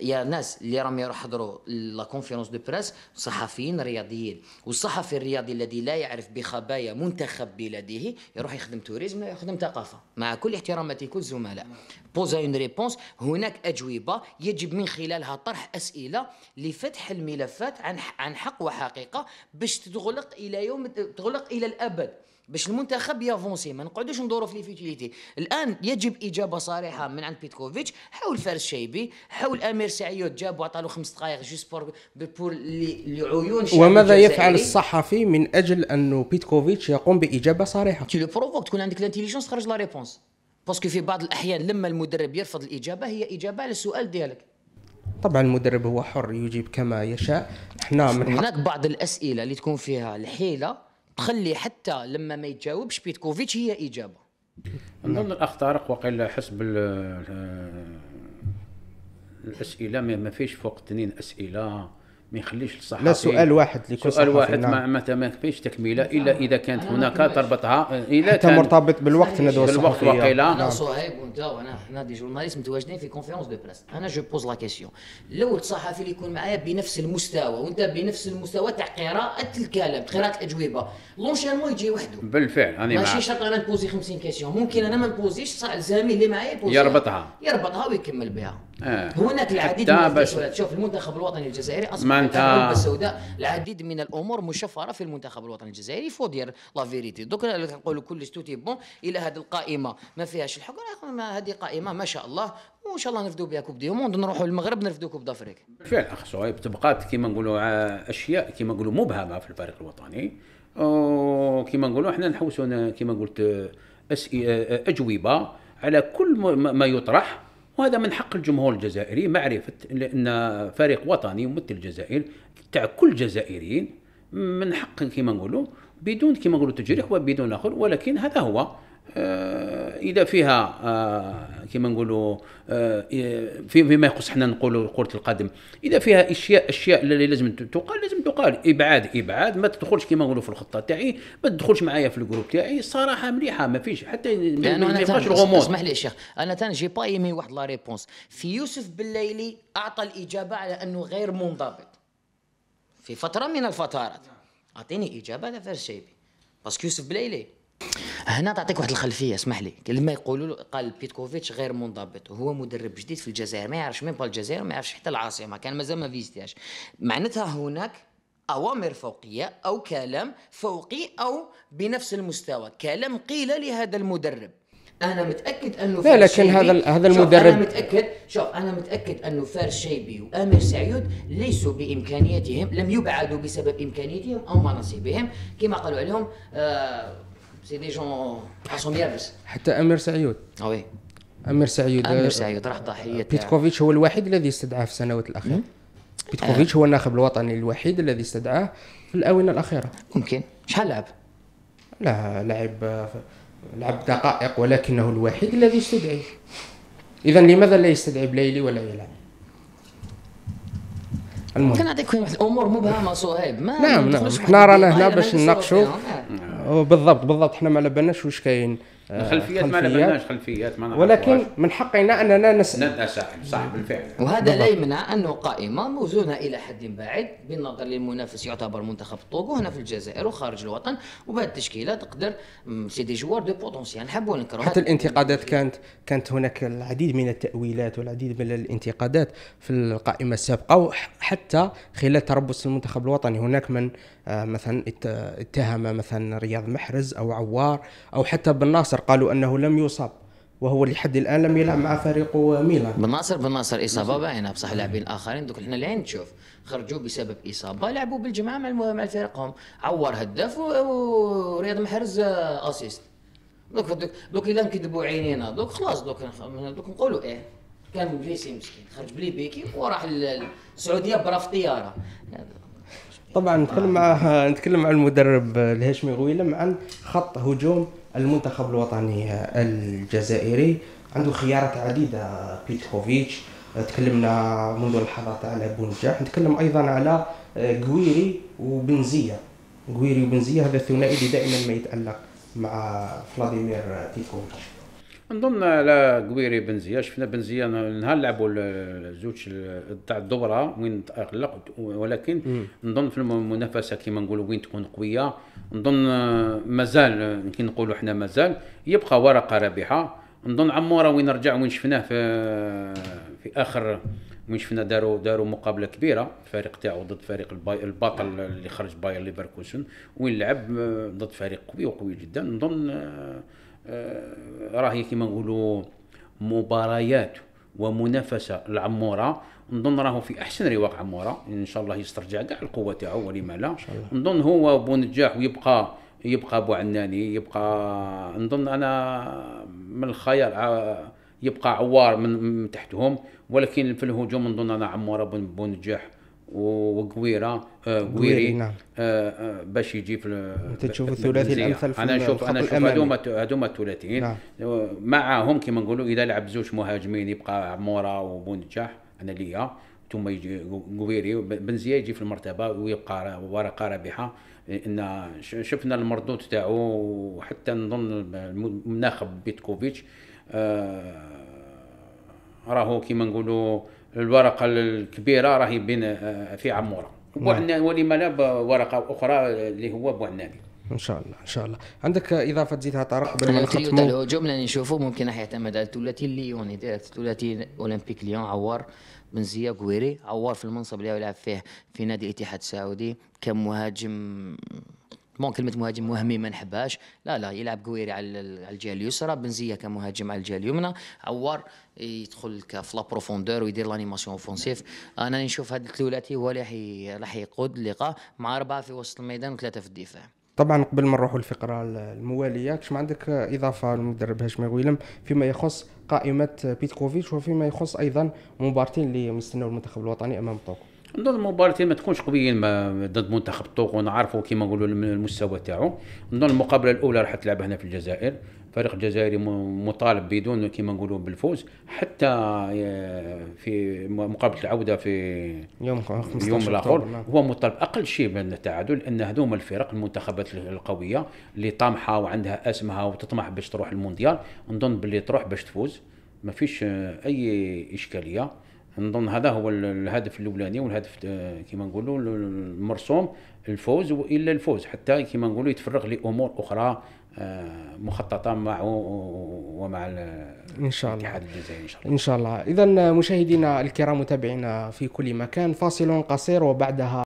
يا ناس اللي راهم يحضروا لا كونفيرونس دو بريس صحفيين رياضيين والصحفي الرياضي الذي لا يعرف بخبايا منتخب بلاده يروح يخدم توريزم يخدم ثقافه مع كل احتراماتي كل الزملاء بوزا اون ريبونس هناك اجوبه يجب من خلالها طرح اسئله لفتح الملفات عن عن حق وحقيقه باش تغلق الى يوم تغلق الى الابد باش المنتخب يافونسي ما نقعدوش ندورو في ليفيتيليتي الان يجب اجابه صريحه من عند بيتكوفيتش حول فارس شيبي حول امير سعيود جاب وعطى له خمس دقائق جوست بور بور لعيون وماذا يفعل الصحفي من اجل انه بيتكوفيتش يقوم باجابه صريحه تي لو بروفوك تكون عندك الانتيليجونس تخرج لا ريبونس باسكو في بعض الاحيان لما المدرب يرفض الاجابه هي اجابه على السؤال ديالك طبعا المدرب هو حر يجيب كما يشاء احنا من هناك بعض الاسئله اللي تكون فيها الحيله تخلي حتى لما ما يتجاوبش بيتكوفيتش هي اجابه نظن الاخ طارق وقيل حسب الاسئله ما فيش فوق تنين اسئله ما يخليش الصحفي لا سؤال واحد لكل سؤال واحد نعم. ما ما فيش تكمله الا نعم. اذا كانت هناك تربطها اذا حتى كان مرتبط بالوقت ندوه بالوقت وقيله انا نعم. صهيب وانت وانا حنا دي جورناليست متواجدين في كونفيرونس دو بريس انا جو بوز لا كيسيون لو الصحفي اللي يكون معايا بنفس المستوى وانت بنفس المستوى تاع قراءه الكلام قراءه الاجوبه لونشينمون يجي وحده بالفعل انا ماشي شرط انا نبوزي 50 كيسيون ممكن انا ما نبوزيش الزميل اللي معايا يربطها يربطها ويكمل بها آه. هناك العديد من التسهيلات شوف المنتخب الوطني الجزائري اصبح الحقبه السوداء العديد من الامور مشفره في المنتخب الوطني الجزائري فو دير لا فيريتي دوك نقول كل ستوتي بون الى هذه القائمه ما فيهاش الحق هذه قائمه ما شاء الله وان شاء الله نفدو بها كوب دي موند نروحوا المغرب نفدو كوب دافريك بالفعل اخ صهيب تبقى كيما نقولوا آه، اشياء كيما نقولوا مبهمه في الفريق الوطني وكيما نقولوا احنا نحوسوا كيما قلت أسئلة آه، آه، اجوبه على كل ما يطرح وهذا من حق الجمهور الجزائري معرفة أن فريق وطني يمثل الجزائر تاع كل الجزائريين من حق كما نقولوا بدون كما نقولوا تجريح وبدون اخر ولكن هذا هو آه، اذا فيها آه، كما نقولوا آه، إيه، فيما يخص حنا نقولوا كره القدم اذا فيها اشياء اشياء اللي لازم تقال لازم تقال ابعاد ابعاد ما تدخلش كما نقولوا في الخطه تاعي ما تدخلش معايا في الجروب تاعي صراحه مليحه ما فيش حتى ما يبقاش الغموض اسمح لي شيخ انا تان جي با ايمي واحد لا ريبونس في يوسف بالليلي اعطى الاجابه على انه غير منضبط في فتره من الفترات اعطيني اجابه على فرشيبي باسكو يوسف بالليلي هنا تعطيك واحد الخلفيه اسمح لي لما يقولوا قال بيتكوفيتش غير منضبط وهو مدرب جديد في الجزائر ما يعرفش مين بالجزائر ما يعرفش حتى العاصمه كان مازال ما فيزيتهاش معناتها هناك اوامر فوقيه او كلام فوقي او بنفس المستوى كلام قيل لهذا المدرب انا متاكد انه لا لكن هذا هذا المدرب انا متاكد شوف انا متاكد انه فارس شيبي وامير سعيود ليسوا بامكانيتهم لم يبعدوا بسبب امكانيتهم او مناصبهم كما قالوا عليهم آه سي دي جون تحسهم يابس حتى امير سعيود وي ah امير سعيود امير سعيود راح ضحيه بيتكوفيتش هو الوحيد الذي استدعاه في السنوات الاخيره بيتكوفيتش آه. هو الناخب الوطني الوحيد الذي استدعاه في الاونه الاخيره ممكن شحال لعب؟ لا لعب لعب دقائق ولكنه الوحيد الذي استدعي اذا لماذا لا يستدعي بليلي ولا يلعب؟ المهم كنعطيك واحد الامور مبهمه صهيب ما نعم نعم حنا رانا هنا باش نناقشوا آه. بالضبط بالضبط احنا ما على بالناش واش كاين آه، الخلفيات ما على بالناش خلفيات ما ولكن ولكن من حقنا اننا نسال نسال صح بالفعل وهذا لا يمنع انه قائمه موزونه الى حد بعيد بالنظر للمنافس يعتبر منتخب طوغو هنا في الجزائر وخارج الوطن وبهذه التشكيله تقدر سي دي جوار دو بوتونسيال نحبوا نكرهوا حتى الانتقادات كانت كانت هناك العديد من التاويلات والعديد من الانتقادات في القائمه السابقه وحتى خلال تربص المنتخب الوطني هناك من آه، مثلا اتهم مثلا رياض محرز او عوار او حتى بن ناصر قالوا انه لم يصاب وهو لحد الان لم يلعب مع فريق ميلان بن ناصر بن ناصر اصابه باينه بصح لاعبين اخرين دوك احنا لين نشوف خرجوا بسبب اصابه لعبوا بالجماعه مع مع فريقهم عوار هداف ورياض محرز آه، اسيست دوك دوك دوك اذا نكذبوا عينينا دوك خلاص دوك دوك نقولوا ايه كان بليسي مسكين خرج بلي بيكي وراح السعوديه برا في طياره طبعا نتكلم مع نتكلم مع المدرب الهاشمي غويلم عن خط هجوم المنتخب الوطني الجزائري عنده خيارات عديده بيتكوفيتش تكلمنا منذ اللحظات على بونجاح نتكلم ايضا على غويري وبنزيه غويري وبنزيه هذا الثنائي اللي دائما ما يتالق مع فلاديمير تيكوفيتش نظن على قويري بنزيا شفنا بنزيا نهار لعبوا زوج تاع الدوره وين تأغلق ولكن نظن في المنافسه كيما نقولوا وين تكون قويه نظن مازال يمكن نقولوا حنا مازال يبقى ورقه رابحه نظن عموره وين رجع وين شفناه في في اخر وين شفنا داروا داروا مقابله كبيره الفريق تاعو ضد فريق الباي البطل اللي خرج باير ليفركوسن وين لعب ضد فريق قوي وقوي جدا نظن آه، راهي كيما نقولوا مباريات ومنافسه العموره نظن راهو في احسن رواق عموره ان شاء الله يسترجع كاع القوه تاعو ولما لا نظن هو نجاح ويبقى يبقى بو عناني يبقى نظن انا من الخيار آه، يبقى عوار من تحتهم ولكن في الهجوم نظن انا عموره بو نجاح وقويره آه، قويري نعم. آه، آه، باش يجي في انت تشوف الثلاثي الامثل في انا نشوف انا نشوف هذوما هذوما الثلاثيين نعم. معاهم كما نقولوا اذا لعب زوج مهاجمين يبقى مورا وبونجاح انا ليا ثم يجي قويري بنزيا يجي في المرتبه ويبقى ورقه رابحه ان شفنا المردود تاعو وحتى نظن مناخب بيتكوفيتش آه راهو كيما نقولوا الورقه الكبيره راهي بين آه، في عموره نعم. ولما لا ورقه اخرى اللي هو بوعنابي ان شاء الله ان شاء الله عندك اضافه تزيدها طارق قبل ما نختموا جمله نشوفوا ممكن راح يعتمد على الثلاثي ليون يعني، آه، الثلاثي اولمبيك ليون عوار بن زيا قويري عوار في المنصب اللي يلعب فيه في نادي الاتحاد السعودي كمهاجم بون كلمه مهاجم وهمي ما نحبهاش لا لا يلعب قويري على الجهه اليسرى بنزيه كمهاجم على الجهه اليمنى عوار يدخل كفلا بروفوندور ويدير لانيماسيون اوفونسيف انا نشوف هاد الثلاثي هو اللي راح يقود اللقاء مع اربعه في وسط الميدان وثلاثه في الدفاع طبعا قبل ما نروحوا للفقره المواليه كش ما عندك اضافه للمدرب هاشمي ويلم فيما يخص قائمه بيتكوفيتش وفيما يخص ايضا مبارتين اللي مستناو المنتخب الوطني امام طوكو نظن المباراتين ما تكونش قويين ضد منتخب الطوق ونعرفوا كيما نقولوا المستوى تاعو نظن المقابله الاولى راح تلعب هنا في الجزائر الفريق الجزائري مطالب بدون كيما نقولوا بالفوز حتى آه، في مقابله العوده في يوم يوم الاخر نعم. هو مطالب اقل شيء من التعادل لان هذوما الفرق المنتخبات القويه اللي طامحه وعندها اسمها وتطمح باش تروح المونديال نظن باللي تروح باش تفوز ما فيش آه، اي اشكاليه نظن هذا هو الهدف الاولاني والهدف كما نقولوا المرسوم الفوز والا الفوز حتى كما نقولوا يتفرغ لامور اخرى آه، مخططه معه ومع ان شاء الله الاتحاد الجزائري ان شاء الله ان شاء الله اذا مشاهدينا الكرام متابعينا في كل مكان فاصل قصير وبعدها